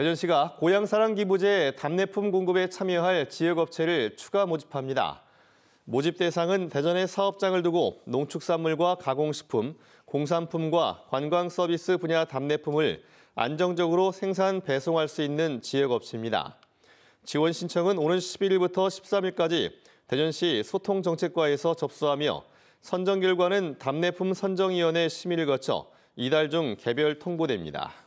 대전시가 고향사랑 기부제 답례품 공급에 참여할 지역업체를 추가 모집합니다. 모집 대상은 대전에 사업장을 두고 농축산물과 가공식품, 공산품과 관광 서비스 분야 답례품을 안정적으로 생산 배송할 수 있는 지역업체입니다. 지원 신청은 오는 11일부터 13일까지 대전시 소통정책과에서 접수하며 선정 결과는 답례품 선정위원회 심의를 거쳐 이달 중 개별 통보됩니다.